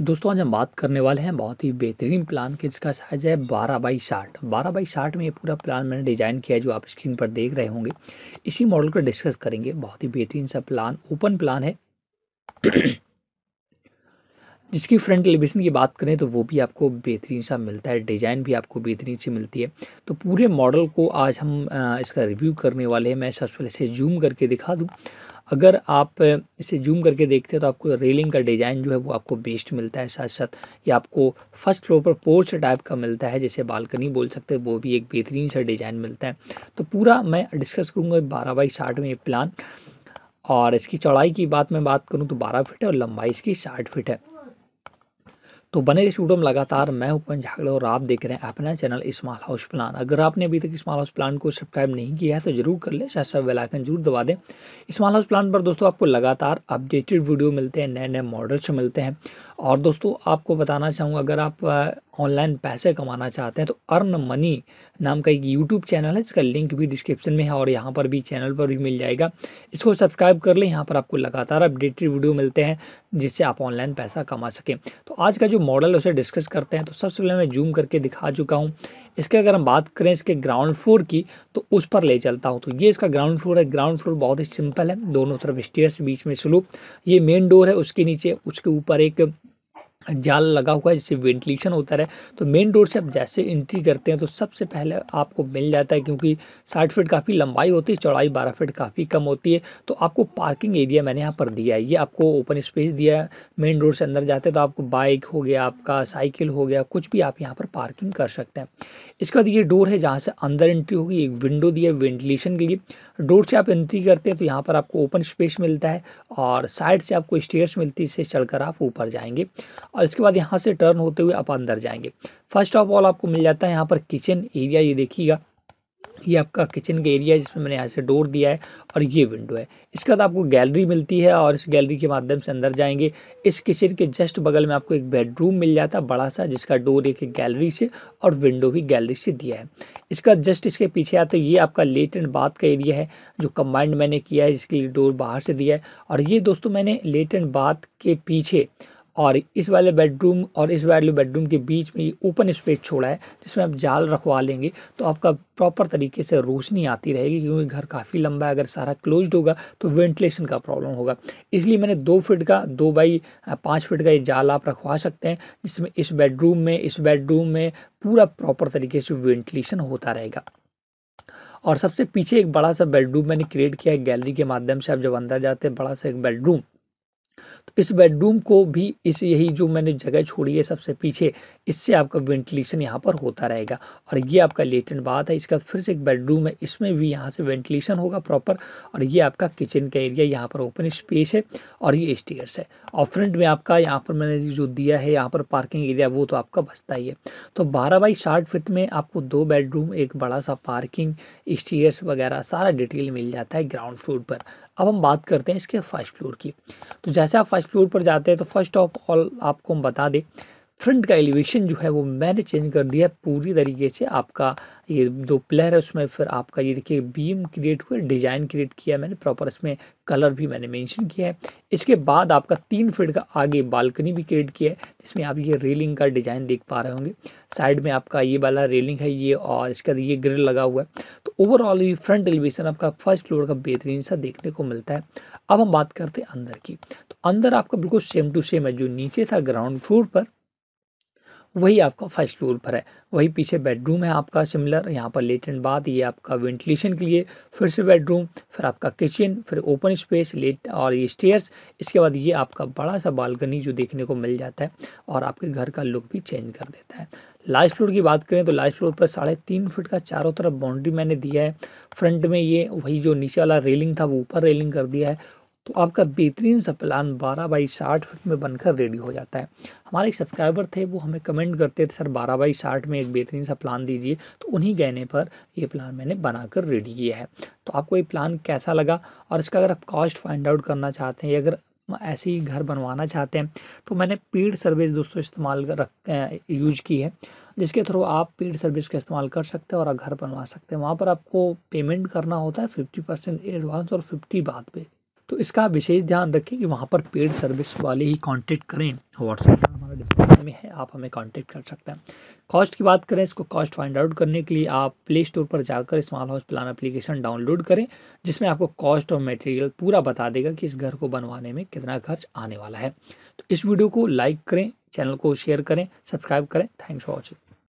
दोस्तों आज हम बात करने वाले हैं बहुत ही बेहतरीन प्लान के जिसका साइज है बारह बाई साठ बारह बाई साठ में ये पूरा प्लान मैंने डिज़ाइन किया है जो आप स्क्रीन पर देख रहे होंगे इसी मॉडल को डिस्कस करेंगे बहुत ही बेहतरीन सा प्लान ओपन प्लान है जिसकी फ्रंट एलिवेशन की बात करें तो वो भी आपको बेहतरीन सा मिलता है डिज़ाइन भी आपको बेहतरीन सी मिलती है तो पूरे मॉडल को आज हम इसका रिव्यू करने वाले हैं मैं सबसे पहले से जूम करके दिखा दूँ अगर आप इसे जूम करके देखते हैं तो आपको रेलिंग का डिज़ाइन जो है वो आपको बेस्ट मिलता है साथ साथ ये आपको फर्स्ट फ्लोर पर पोर्च टाइप का मिलता है जैसे बालकनी बोल सकते हैं वो भी एक बेहतरीन सा डिज़ाइन मिलता है तो पूरा मैं डिस्कस करूँगा बारह बाई साठ में ये प्लान और इसकी चौड़ाई की बात मैं बात करूँ तो बारह फिट है और लंबाई इसकी साठ फिट है तो बने रही स्टूडियो में लगातार मैं उपन झागड़े और आप देख रहे हैं अपना चैनल स्मॉल हाउस प्लान अगर आपने अभी तक स्मॉल हाउस प्लान को सब्सक्राइब नहीं किया है तो जरूर कर लें साथ वेलाइकन जरूर दबा दें स्मॉल हाउस प्लान पर दोस्तों आपको लगातार अपडेटेड वीडियो मिलते हैं नए नए मॉडल्स मिलते हैं और दोस्तों आपको बताना चाहूँगा अगर आप ऑनलाइन पैसे कमाना चाहते हैं तो अर्न मनी नाम का एक यूट्यूब चैनल है इसका लिंक भी डिस्क्रिप्शन में है और यहाँ पर भी चैनल पर भी मिल जाएगा इसको सब्सक्राइब कर लें यहाँ पर आपको लगातार अपडेटेड वीडियो मिलते हैं जिससे आप ऑनलाइन पैसा कमा सकें तो आज का जो मॉडल है उसे डिस्कस करते हैं तो सबसे पहले मैं जूम करके दिखा चुका हूँ इसके अगर हम बात करें इसके ग्राउंड फ्लोर की तो उस पर ले चलता हूँ तो ये इसका ग्राउंड फ्लोर है ग्राउंड फ्लोर बहुत ही सिंपल है दोनों तरफ स्टेयर्स बीच में स्लूप ये मेन डोर है उसके नीचे उसके ऊपर एक जाल लगा हुआ है जिससे वेंटिलेशन होता रहे तो मेन डोर से आप जैसे एंट्री करते हैं तो सबसे पहले आपको मिल जाता है क्योंकि साठ फीट काफ़ी लंबाई होती है चौड़ाई बारह फीट काफ़ी कम होती है तो आपको पार्किंग एरिया मैंने यहाँ पर दिया है ये आपको ओपन स्पेस दिया है मेन डोर से अंदर जाते हैं तो आपको बाइक हो गया आपका साइकिल हो गया कुछ भी आप यहाँ पर पार्किंग कर सकते हैं इसके बाद ये डोर है जहाँ से अंदर एंट्री होगी एक विंडो दिया है वेंटिलेशन के लिए डोर से आप एंट्री करते हैं तो यहाँ पर आपको ओपन स्पेस मिलता है और साइड से आपको स्टेयर्स मिलती है इससे चढ़कर आप ऊपर जाएंगे और इसके बाद यहाँ से टर्न होते हुए आप अंदर जाएंगे फर्स्ट ऑफ ऑल आपको मिल जाता है यहाँ पर किचन एरिया ये देखिएगा ये आपका किचन का एरिया है जिसमें मैंने यहाँ से डोर दिया है और ये विंडो है इसके बाद आपको गैलरी मिलती है और इस गैलरी के माध्यम से अंदर जाएंगे इस किचन के जस्ट बगल में आपको एक बेडरूम मिल जाता है बड़ा सा जिसका डोर एक गैलरी से और विंडो भी गैलरी से दिया है इसका जस्ट इसके पीछे आते ये आपका लेट एंड बाथ का एरिया है जो कम्बाइंड मैंने किया है जिसके लिए डोर बाहर से दिया है और ये दोस्तों मैंने लेट एंड बाथ के पीछे और इस वाले बेडरूम और इस वाले बेडरूम के बीच में ये ओपन स्पेस छोड़ा है जिसमें आप जाल रखवा लेंगे तो आपका प्रॉपर तरीके से रोशनी आती रहेगी क्योंकि घर काफ़ी लंबा है अगर सारा क्लोज्ड होगा तो वेंटिलेशन का प्रॉब्लम होगा इसलिए मैंने दो फिट का दो बाई पाँच फिट का ये जाल आप रखवा सकते हैं जिसमें इस बेडरूम में इस बेडरूम में पूरा प्रॉपर तरीके से वेंटिलेशन होता रहेगा और सबसे पीछे एक बड़ा सा बेडरूम मैंने क्रिएट किया है गैलरी के माध्यम से आप जब अंदर जाते हैं बड़ा सा एक बेडरूम इस बेडरूम को भी इस यही जो मैंने जगह छोड़ी है सबसे पीछे इससे आपका वेंटिलेशन यहाँ पर होता रहेगा और ये आपका लेटेंट बात है इसका फिर से एक बेडरूम है इसमें भी यहाँ से वेंटिलेशन होगा प्रॉपर और ये आपका किचन का एरिया यहाँ पर ओपन स्पेस है और ये स्टेयर्स है और फ्रंट में आपका यहाँ पर मैंने जो दिया है यहाँ पर पार्किंग एरिया वो तो आपका बचता ही है तो बारह बाई शार्ट फिट में आपको दो बेडरूम एक बड़ा सा पार्किंग स्टेयर्स वगैरह सारा डिटेल मिल जाता है ग्राउंड फ्लोर पर अब हम बात करते हैं इसके फर्स्ट फ्लोर की तो जैसे आप फर्स्ट फ्लोर पर जाते हैं तो फर्स्ट ऑफ ऑल आपको हम बता दें फ्रंट का एलिवेशन जो है वो मैंने चेंज कर दिया पूरी तरीके से आपका ये दो प्लेयर है उसमें फिर आपका ये देखिए बीम क्रिएट हुआ डिज़ाइन क्रिएट किया मैंने प्रॉपर इसमें कलर भी मैंने मेंशन किया है इसके बाद आपका तीन फीट का आगे बालकनी भी क्रिएट किया है जिसमें आप ये रेलिंग का डिज़ाइन देख पा रहे होंगे साइड में आपका ये वाला रेलिंग है ये और इसका ये ग्रिल लगा हुआ है तो ओवरऑल ये फ्रंट एलिवेशन आपका फर्स्ट फ्लोर का बेहतरीन सा देखने को मिलता है अब हम बात करते हैं अंदर की तो अंदर आपका बिल्कुल सेम टू सेम है जो नीचे था ग्राउंड फ्लोर पर वही आपका फर्स्ट फ्लोर पर है वही पीछे बेडरूम है आपका सिमिलर यहाँ पर लेटरन बात ये आपका वेंटिलेशन के लिए फिर से बेडरूम फिर आपका किचन फिर ओपन स्पेस लेट और ये स्टेयर्स इसके बाद ये आपका बड़ा सा बालकनी जो देखने को मिल जाता है और आपके घर का लुक भी चेंज कर देता है लास्ट फ्लोर की बात करें तो लास्ट फ्लोर पर साढ़े तीन फिट का चारों तरफ बाउंड्री मैंने दिया है फ्रंट में ये वही जो नीचे वाला रेलिंग था वो ऊपर रेलिंग कर दिया है तो आपका बेहतरीन सा प्लान बारह बाई साठ फिट में बनकर रेडी हो जाता है हमारे एक सब्सक्राइबर थे वो हमें कमेंट करते थे सर बारह बाई साठ में एक बेहतरीन सा प्लान दीजिए तो उन्हीं गहने पर ये प्लान मैंने बनाकर रेडी किया है तो आपको ये प्लान कैसा लगा और इसका अगर आप कॉस्ट फाइंड आउट करना चाहते हैं या अगर ऐसे ही घर बनवाना चाहते हैं तो मैंने पेड सर्विस दोस्तों इस्तेमाल कर रख यूज की है जिसके थ्रू आप पेड सर्विस का इस्तेमाल कर सकते हैं और घर बनवा सकते हैं वहाँ पर आपको पेमेंट करना होता है फिफ्टी परसेंट एडवांस और फिफ्टी बाद पे तो इसका विशेष ध्यान रखें कि वहाँ पर पेड सर्विस वाले ही कांटेक्ट करें व्हाट्सएप हमारा डिस्क्रिप्शन में है आप हमें कांटेक्ट कर सकते हैं कॉस्ट की बात करें इसको कॉस्ट फाइंड आउट करने के लिए आप प्ले स्टोर पर जाकर small house plan application download करें जिसमें आपको कॉस्ट और मटेरियल पूरा बता देगा कि इस घर को बनवाने में कितना खर्च आने वाला है तो इस वीडियो को लाइक करें चैनल को शेयर करें सब्सक्राइब करें थैंक्स फॉर वॉचिंग